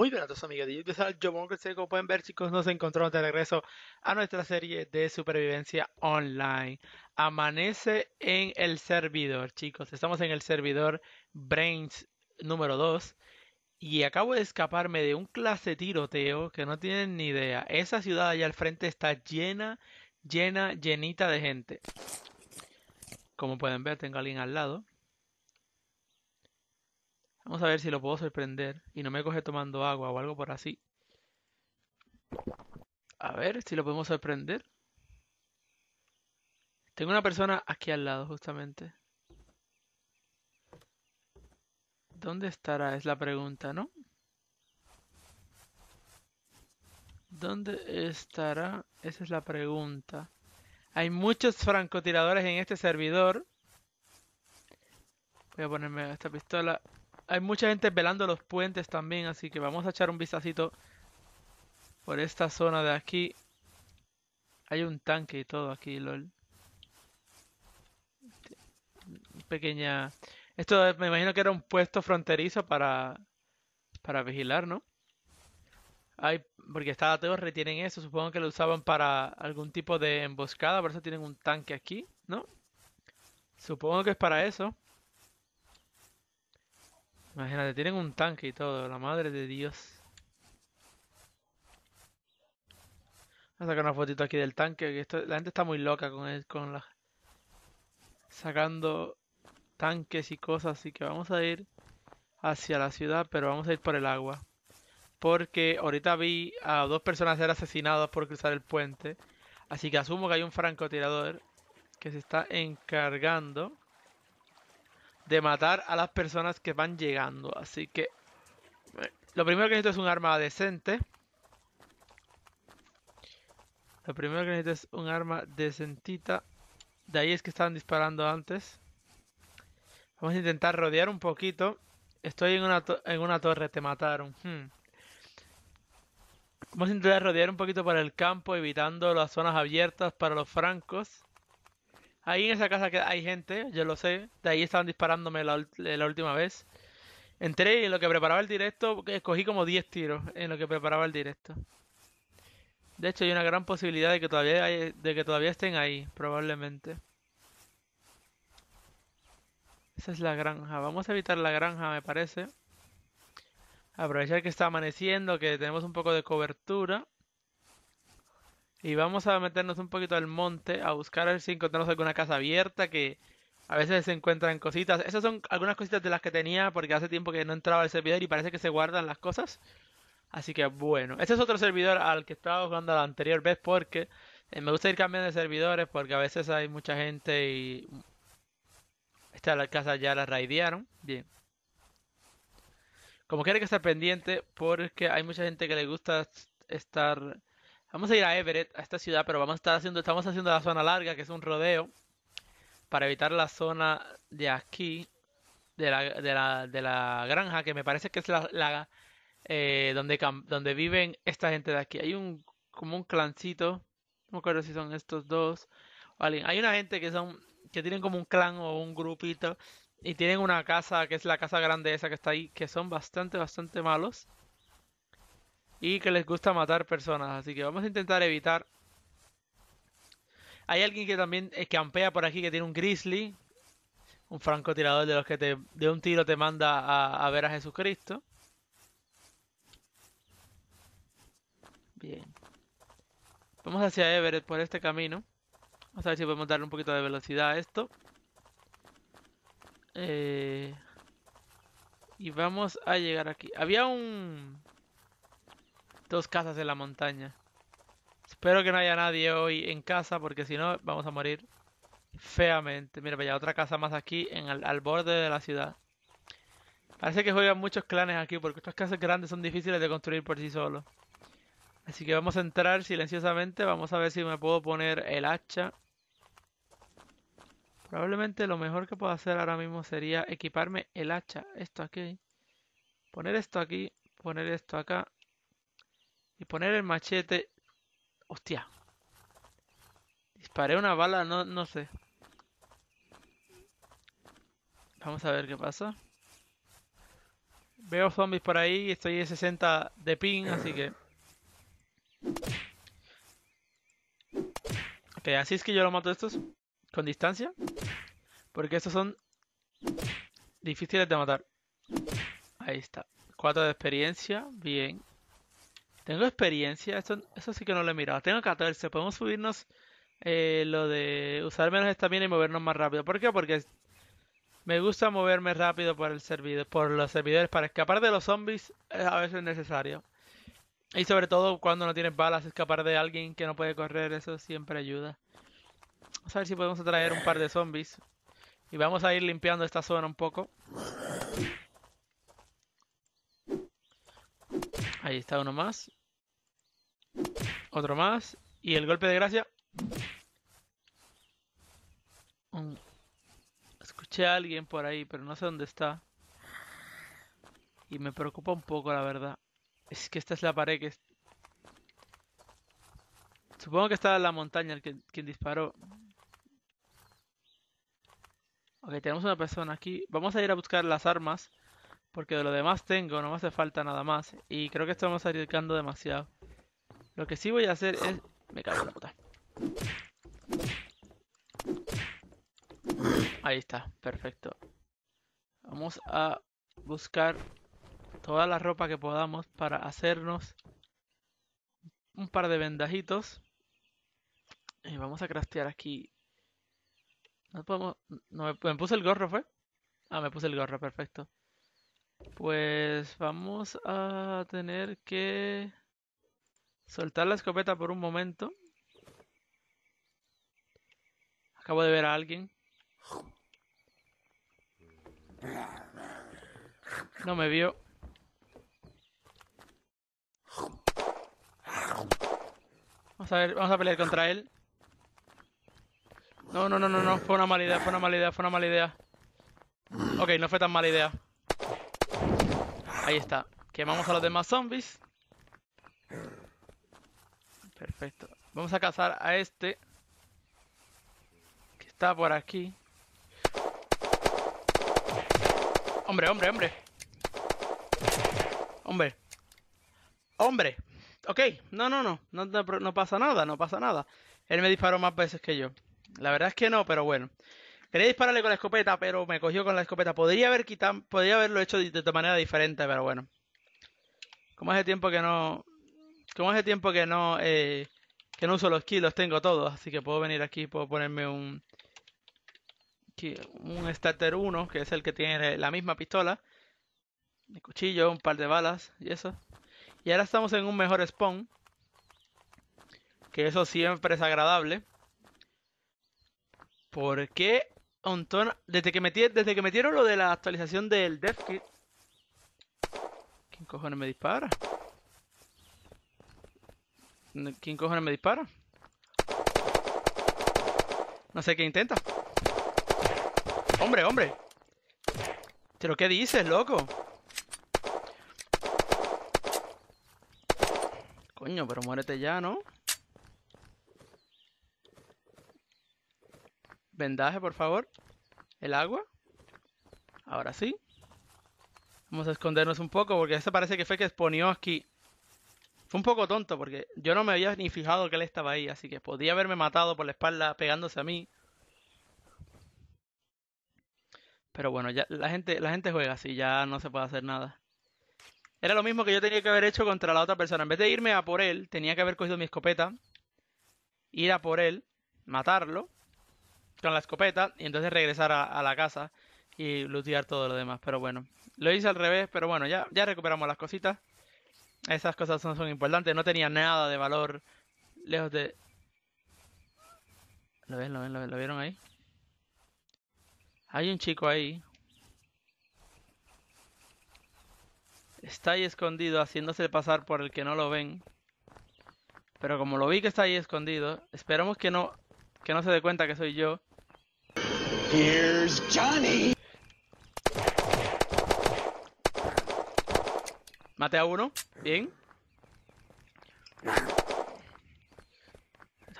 Muy bien a todos amigos de YouTube, yo que como pueden ver chicos, nos encontramos de regreso a nuestra serie de supervivencia online. Amanece en el servidor chicos, estamos en el servidor Brains número 2 y acabo de escaparme de un clase tiroteo que no tienen ni idea. Esa ciudad allá al frente está llena, llena, llenita de gente. Como pueden ver tengo a alguien al lado. Vamos a ver si lo puedo sorprender y no me coge tomando agua o algo por así. A ver si lo podemos sorprender. Tengo una persona aquí al lado, justamente. ¿Dónde estará? Es la pregunta, ¿no? ¿Dónde estará? Esa es la pregunta. Hay muchos francotiradores en este servidor. Voy a ponerme esta pistola hay mucha gente velando los puentes también, así que vamos a echar un vistacito por esta zona de aquí. Hay un tanque y todo aquí, lol. Pequeña... Esto me imagino que era un puesto fronterizo para, para vigilar, ¿no? Hay, porque está la torre, tienen eso. Supongo que lo usaban para algún tipo de emboscada. Por eso tienen un tanque aquí, ¿no? Supongo que es para eso. Imagínate, tienen un tanque y todo, la madre de Dios. Vamos a sacar una fotito aquí del tanque, la gente está muy loca con él, con la... Sacando tanques y cosas, así que vamos a ir hacia la ciudad, pero vamos a ir por el agua. Porque ahorita vi a dos personas ser asesinadas por cruzar el puente. Así que asumo que hay un francotirador que se está encargando de matar a las personas que van llegando. Así que eh, lo primero que necesito es un arma decente. Lo primero que necesito es un arma decentita. De ahí es que estaban disparando antes. Vamos a intentar rodear un poquito. Estoy en una, en una torre, te mataron. Hmm. Vamos a intentar rodear un poquito para el campo, evitando las zonas abiertas para los francos. Ahí en esa casa que hay gente, yo lo sé. De ahí estaban disparándome la, eh, última vez. Entré y en lo que preparaba el directo, eh, escogí como 10 tiros en lo que preparaba el directo. De hecho, hay una gran posibilidad de que todavía, de que todavía estén ahí, probablemente. Esa es la granja. Vamos a evitar la granja, me parece. Aprovechar que está amaneciendo, que tenemos un poco de cobertura. Y vamos a meternos un poquito al monte a buscar a ver si encontramos alguna casa abierta que a veces se encuentran cositas. Esas son algunas cositas de las que tenía porque hace tiempo que no entraba al servidor y parece que se guardan las cosas. Así que bueno, este es otro servidor al que estaba jugando la anterior vez porque eh, me gusta ir cambiando de servidores porque a veces hay mucha gente y... Esta la casa ya la raidearon. Bien. Como quiere que estar pendiente porque hay mucha gente que le gusta estar Vamos a ir a Everett, a esta ciudad, pero vamos a estar haciendo, estamos haciendo la zona larga, que es un rodeo, para evitar la zona de aquí, de la, de la, de la granja, que me parece que es la, eh, donde, donde viven esta gente de aquí. Hay un como un clancito, no me acuerdo si son estos dos. O alguien. Hay una gente que son que tienen como un clan o un grupito y tienen una casa que es la casa grande esa que está ahí, que son bastante, bastante malos y que les gusta matar personas. Así que vamos a intentar evitar. Hay alguien que también campea eh, por aquí que tiene un grizzly. Un francotirador de los que te, de un tiro te manda a, ver a Jesucristo. Bien. Vamos hacia Everett por este camino. Vamos a ver si podemos darle un poquito de velocidad a esto. Eh, y vamos a llegar aquí. Había un... Dos casas en la montaña. Espero que no haya nadie hoy en casa porque si no vamos a morir feamente. Mira, vaya otra casa más aquí en al borde de la ciudad. Parece que juegan muchos clanes aquí porque estas casas grandes son difíciles de construir por sí solos. Así que vamos a entrar silenciosamente. Vamos a ver si me puedo poner el hacha. Probablemente lo mejor que puedo hacer ahora mismo sería equiparme el hacha. Esto aquí. Poner esto aquí. Poner esto acá y poner el machete. Hostia. Disparé una bala, no, no sé. Vamos a ver qué pasa. Veo zombies por ahí, estoy de 60 de ping, así que... Ok, así es que yo lo mato estos con distancia. Porque estos son difíciles de matar. Ahí está. cuatro de experiencia, bien. Tengo experiencia, eso, eso sí que no lo he mirado. Tengo 14, podemos subirnos eh, lo de usar menos estamina y movernos más rápido. ¿Por qué? Porque me gusta moverme rápido por el servidor, por los servidores para escapar de los zombies es a veces necesario. Y sobre todo cuando no tienes balas, escapar de alguien que no puede correr, eso siempre ayuda. Vamos a ver si podemos atraer un par de zombies. Y vamos a ir limpiando esta zona un poco. Ahí está uno más. Otro más. Y el golpe de gracia. escuché a alguien por ahí, pero no sé dónde está. Y me preocupa un poco, la verdad. Es que esta es la pared que... Supongo que está en la montaña el que, quien disparó. Ok, tenemos una persona aquí. Vamos a ir a buscar las armas porque de lo demás tengo, no me hace falta nada más. Y creo que estamos arriesgando demasiado. Lo que sí voy a hacer es... Me cago en la puta. Ahí está, perfecto. Vamos a buscar toda la ropa que podamos para hacernos un par de vendajitos. Y eh, vamos a craftear aquí. No me puse el gorro, ¿fue? Ah, me puse el gorro, perfecto. Pues vamos a tener que soltar la escopeta por un momento. Acabo de ver a alguien. No me vio. Vamos a ver, vamos a pelear contra él. No, no, no, no, no. Fue una mala idea, fue una mala idea, fue una mala idea. Ok, no fue tan mala idea. Ahí está. Quemamos a los demás zombies. Perfecto. Vamos a cazar a este. Que está por aquí. Hombre, hombre, hombre. Hombre. Hombre. Ok, no, no, no, no. No, no pasa nada, no pasa nada. Él me disparó más veces que yo. La verdad es que no, pero bueno. Quería dispararle con la escopeta, pero me cogió con la escopeta. Podría, haber quitado, podría haberlo hecho de, manera diferente, pero bueno. Como hace tiempo que no. Como hace tiempo que no. Eh, que no uso los kilos, tengo todos. Así que puedo venir aquí, puedo ponerme un. Un starter 1, que es el que tiene la misma pistola. Un cuchillo, un par de balas y eso. Y ahora estamos en un mejor spawn. Que eso siempre es agradable. ¿Por qué? Desde que, desde que metieron lo de la actualización del kit, ¿Quién cojones me dispara? ¿Quién cojones me dispara? No sé qué intenta. ¡Hombre, hombre! ¿Pero qué dices, loco? Coño, pero muérete ya, ¿no? Vendaje, por favor. El agua. Ahora sí. Vamos a escondernos un poco porque este parece que fue que exponió aquí. Fue un poco tonto porque yo no me había ni fijado que él estaba ahí, así que podía haberme matado por la espalda pegándose a mí. Pero bueno, ya la gente, la gente juega así, ya no se puede hacer nada. Era lo mismo que yo tenía que haber hecho contra la otra persona. En vez de irme a por él, tenía que haber cogido mi escopeta, ir a por él, matarlo, con la escopeta y entonces regresar a, la casa y lootear todo lo demás. Pero bueno, lo hice al revés, pero bueno, ya, ya recuperamos las cositas. Esas cosas son importantes, no tenía nada de valor lejos de... ¿Lo ven, lo ven, lo, ven, ¿lo vieron ahí? Hay un chico ahí. Está ahí escondido, haciéndose pasar por el que no lo ven. Pero como lo vi que está ahí escondido, esperamos que no, que no se dé cuenta que soy yo. Here's Johnny. Mate a uno. Bien.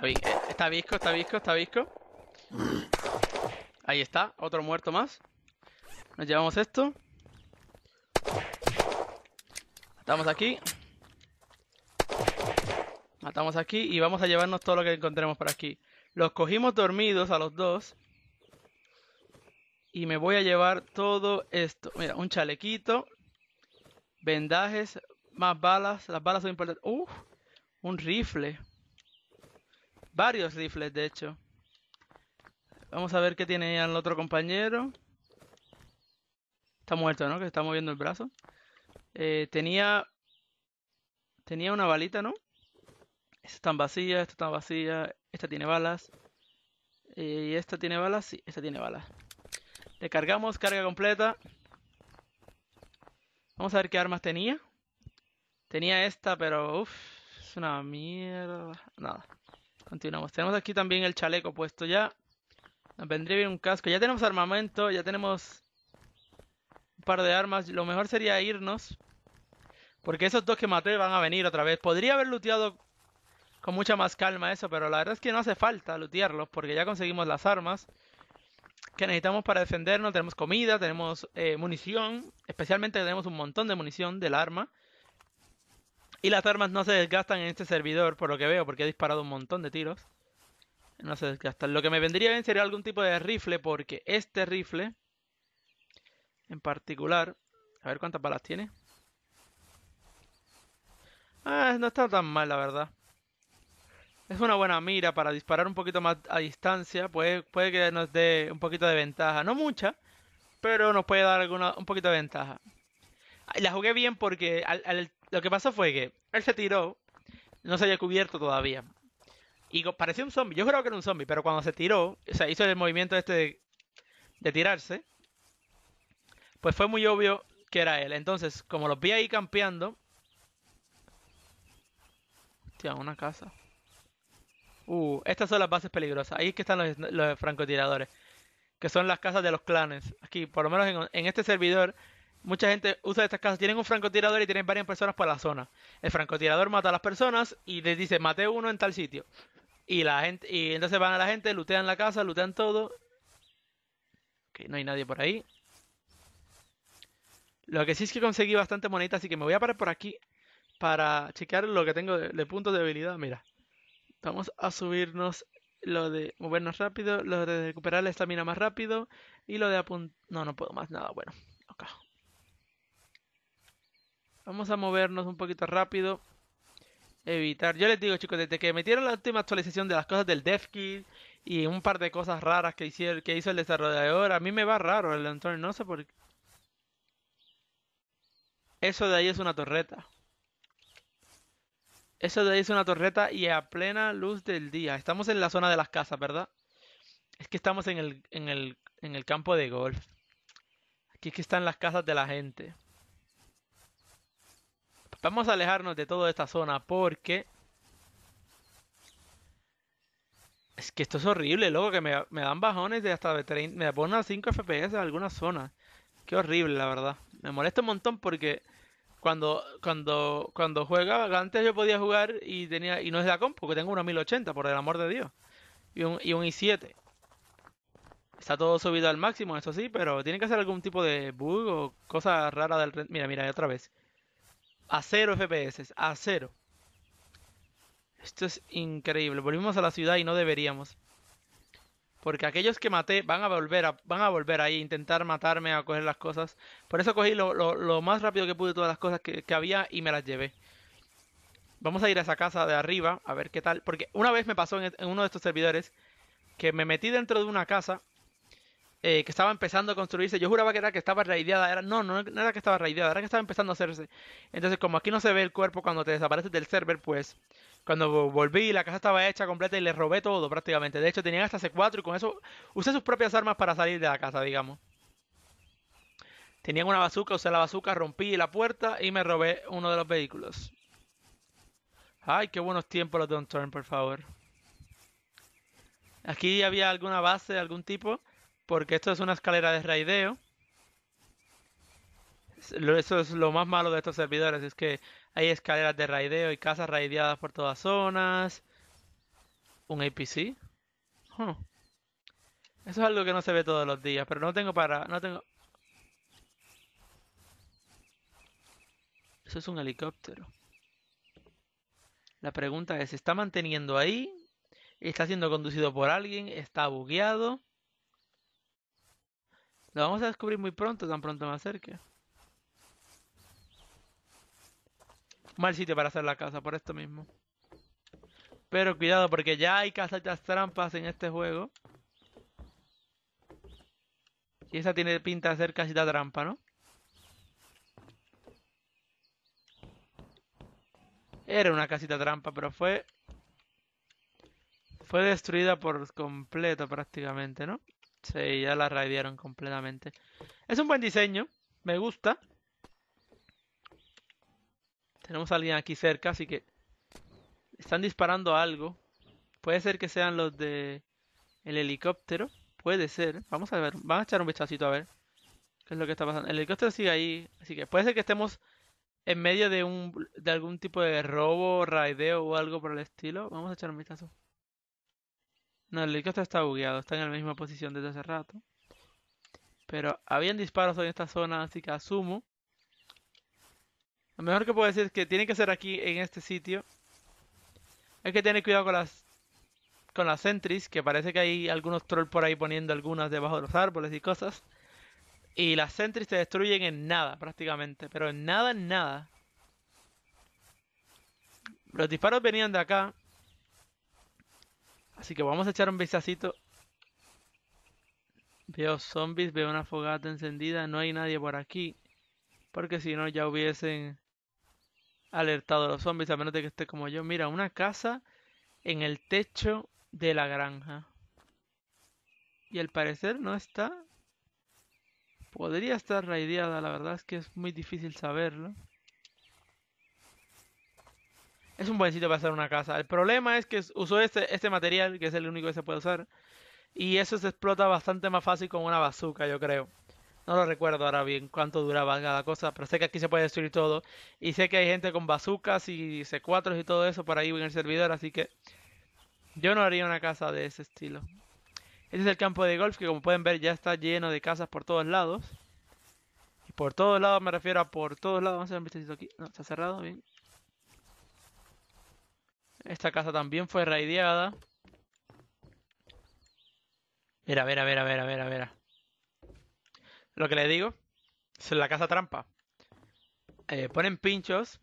Eh, está visco, está visco, está visco. Ahí está, otro muerto más. Nos llevamos esto. Matamos aquí. Matamos aquí y vamos a llevarnos todo lo que encontremos por aquí. Los cogimos dormidos a los dos. Y me voy a llevar todo esto. Mira, un chalequito. Vendajes. Más balas. Las balas son importantes. ¡Uf! Un rifle. Varios rifles, de hecho. Vamos a ver qué tiene el otro compañero. Está muerto, ¿no? Que está moviendo el brazo. Eh, tenía... Tenía una balita, ¿no? Esta está vacía, esta está vacía. Esta tiene balas. Eh, ¿Y esta tiene balas? Sí, esta tiene balas. Le cargamos, carga completa. Vamos a ver qué armas tenía. Tenía esta, pero uff, es una mierda. Nada, continuamos. Tenemos aquí también el chaleco puesto ya. Nos vendría bien un casco. Ya tenemos armamento, ya tenemos un par de armas. Lo mejor sería irnos. Porque esos dos que maté van a venir otra vez. Podría haber luteado con mucha más calma eso, pero la verdad es que no hace falta lootearlos porque ya conseguimos las armas que necesitamos para defendernos. Tenemos comida, tenemos eh, munición, especialmente tenemos un montón de munición del arma. Y las armas no se desgastan en este servidor, por lo que veo, porque he disparado un montón de tiros. No se desgastan. Lo que me vendría bien sería algún tipo de rifle, porque este rifle, en particular, a ver cuántas balas tiene. Ah, no está tan mal, la verdad. Es una buena mira para disparar un poquito más a distancia. Puede, puede que nos dé un poquito de ventaja. No mucha, pero nos puede dar alguna, un poquito de ventaja. La jugué bien porque al, lo que pasó fue que él se tiró. No se había cubierto todavía. Y parecía un zombie. Yo creo que era un zombie, pero cuando se tiró, o sea, hizo el movimiento este de, de tirarse, pues fue muy obvio que era él. Entonces, como los vi ahí campeando. Hostia, una casa. Uh, estas son las bases peligrosas. Ahí es que están los, francotiradores. Que son las casas de los clanes. Aquí, por lo menos en, este servidor, mucha gente usa estas casas. Tienen un francotirador y tienen varias personas por la zona. El francotirador mata a las personas y les dice, maté uno en tal sitio. Y la gente, y entonces van a la gente, lutean la casa, lutean todo. Ok, no hay nadie por ahí. Lo que sí es que conseguí bastante monita, así que me voy a parar por aquí para chequear lo que tengo de puntos de habilidad. Mira. Vamos a subirnos lo de movernos rápido, lo de recuperar la estamina más rápido y lo de apuntar... No, no puedo más nada, bueno. Vamos a movernos un poquito rápido. Evitar. Yo les digo, chicos, desde que metieron la última actualización de las cosas del DevKit y un par de cosas raras que, hicieron, que hizo el desarrollador, a mí me va raro el entorno, no sé por qué. Eso de ahí es una torreta. Eso de ahí es una torreta y a plena luz del día. Estamos en la zona de las casas, ¿verdad? Es que estamos en el, en el, en el campo de golf. Aquí es que están las casas de la gente. Vamos a alejarnos de toda esta zona porque... Es que esto es horrible, loco, que me, dan bajones de hasta de me ponen a 5 FPS en alguna zona. Qué horrible, la verdad. Me molesta un montón porque cuando, cuando, cuando jugaba, antes yo podía jugar y tenía y no es la compu, que tengo una 1080, por el amor de Dios. Y un, y un i7. Está todo subido al máximo, eso sí, pero tiene que ser algún tipo de bug o cosa rara del... Mira, mira, otra vez. A cero FPS, a cero. Esto es increíble. Volvimos a la ciudad y no deberíamos. Porque aquellos que maté van a volver a, van a volver ahí, intentar matarme, a coger las cosas. Por eso cogí lo, lo, lo más rápido que pude todas las cosas que, había y me las llevé. Vamos a ir a esa casa de arriba a ver qué tal. Porque una vez me pasó en, uno de estos servidores que me metí dentro de una casa eh, que estaba empezando a construirse. Yo juraba que era que estaba raideada. Era, no, no, no, era que estaba raideada, era que estaba empezando a hacerse. Entonces, como aquí no se ve el cuerpo cuando te desapareces del server, pues cuando volví, la casa estaba hecha completa y le robé todo prácticamente. De hecho, tenían hasta C4 y con eso usé sus propias armas para salir de la casa, digamos. Tenían una bazooka, usé la bazooka, rompí la puerta y me robé uno de los vehículos. Ay, qué buenos tiempos los Don't Turn, por favor. Aquí había alguna base de algún tipo, porque esto es una escalera de raideo. Eso es lo más malo de estos servidores, es que hay escaleras de raideo y casas raideadas por todas zonas. Un APC. Eso es algo que no se ve todos los días, pero no tengo para... No tengo... Eso es un helicóptero. La pregunta es, ¿se está manteniendo ahí? ¿Está siendo conducido por alguien? ¿Está bugueado? Lo vamos a descubrir muy pronto, tan pronto me acerque. Mal sitio para hacer la casa, por esto mismo. Pero cuidado, porque ya hay casitas trampas en este juego. Y esa tiene pinta de ser casita trampa, ¿no? Era una casita trampa, pero fue... Fue destruida por completo prácticamente, ¿no? Sí, ya la raidearon completamente. Es un buen diseño, me gusta. Tenemos a alguien aquí cerca, así que están disparando algo. Puede ser que sean los de el helicóptero. Puede ser. Vamos a ver. Vamos a echar un vistazo a ver qué es lo que está pasando. El helicóptero sigue ahí. Así que puede ser que estemos en medio de, un, de algún tipo de robo, raideo o algo por el estilo. Vamos a echar un vistazo. No, el helicóptero está bugueado. Está en la misma posición desde hace rato. Pero habían disparos en esta zona, así que asumo lo mejor que puedo decir es que tiene que ser aquí, en este sitio. Hay que tener cuidado con las con las sentries, que parece que hay algunos trolls por ahí poniendo algunas debajo de los árboles y cosas. Y las sentries se destruyen en nada, prácticamente. Pero en nada, en nada. Los disparos venían de acá. Así que vamos a echar un vistacito. Veo zombies, veo una fogata encendida. No hay nadie por aquí. Porque si no ya hubiesen alertado a los zombies, a menos de que esté como yo. Mira, una casa en el techo de la granja. Y al parecer no está. Podría estar raideada, la verdad es que es muy difícil saberlo. Es un buen sitio para hacer una casa. El problema es que usó este, este material, que es el único que se puede usar. Y eso se explota bastante más fácil con una bazooka, yo creo. No lo recuerdo ahora bien cuánto duraba cada cosa, pero sé que aquí se puede destruir todo. Y sé que hay gente con bazucas y C4 y todo eso por ahí en el servidor, así que yo no haría una casa de ese estilo. Este es el campo de golf que como pueden ver ya está lleno de casas por todos lados. Y por todos lados me refiero a por todos lados. Vamos a hacer un aquí. No, está cerrado, bien. Esta casa también fue raideada. Mira, mira, mira, mira, mira, mira. Lo que le digo, es la casa trampa. Eh, ponen pinchos,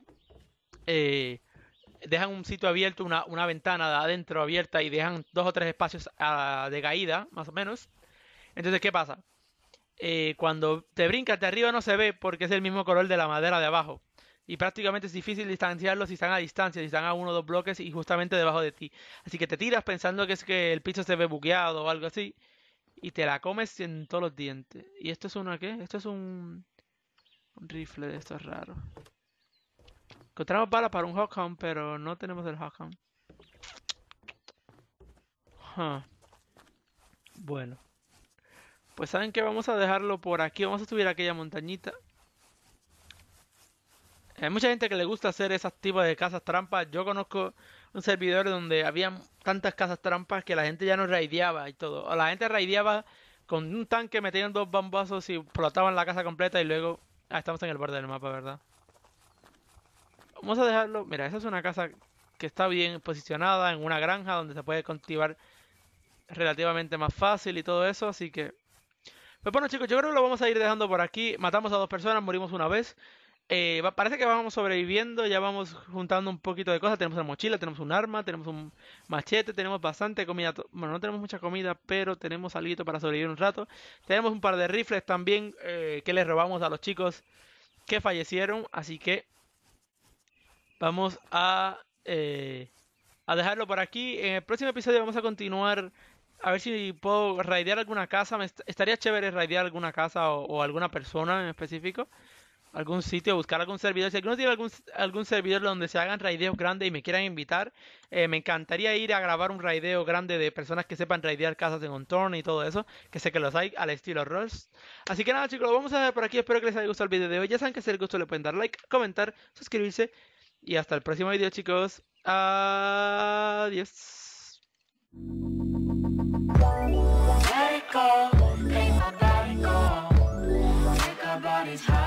eh, dejan un sitio abierto, una, ventana de adentro abierta y dejan dos o tres espacios ah, de caída, más o menos. Entonces, ¿qué pasa? Eh, cuando te brincas de arriba no se ve porque es el mismo color de la madera de abajo. Y prácticamente es difícil distanciarlos si están a distancia, si están a uno o dos bloques y justamente debajo de ti. Así que te tiras pensando que es que el piso se ve buqueado o algo así y te la comes en todos los dientes. ¿Y esto es una qué? Esto es un, un rifle de estos raros. Encontramos balas para un Hawkhound, pero no tenemos el Hawkhound. Bueno. Pues saben que vamos a dejarlo por aquí. Vamos a subir a aquella montañita. Hay mucha gente que le gusta hacer esas tipos de casas trampas. Yo conozco un servidor donde había tantas casas trampas que la gente ya no raideaba y todo. la gente raideaba con un tanque, metían dos bombazos y explotaban la casa completa y luego... Ah, estamos en el borde del mapa, ¿verdad? Vamos a dejarlo... Mira, esa es una casa que está bien posicionada en una granja donde se puede cultivar relativamente más fácil y todo eso, así que... Pues bueno chicos, yo creo que lo vamos a ir dejando por aquí. Matamos a dos personas, morimos una vez. Eh, parece que vamos sobreviviendo, ya vamos juntando un poquito de cosas. Tenemos una mochila, tenemos un arma, tenemos un machete, tenemos bastante comida. Bueno, no tenemos mucha comida, pero tenemos algo para sobrevivir un rato. Tenemos un par de rifles también eh, que les robamos a los chicos que fallecieron. Así que vamos a, eh, a dejarlo por aquí. En el próximo episodio vamos a continuar. A ver si puedo raidear alguna casa. estaría chévere raidear alguna casa o alguna persona en específico algún sitio, buscar algún servidor. Si alguno tiene algún, algún servidor donde se hagan raideos grandes y me quieran invitar, me encantaría ir a grabar un raideo grande de personas que sepan raidear casas en Ontorn y todo eso, que sé que los hay al estilo Rolls. Así que nada, chicos, lo vamos a dejar por aquí. Espero que les haya gustado el video de hoy. Ya saben que si les gusta le pueden dar like, comentar, suscribirse. Y hasta el próximo video, chicos. Adiós.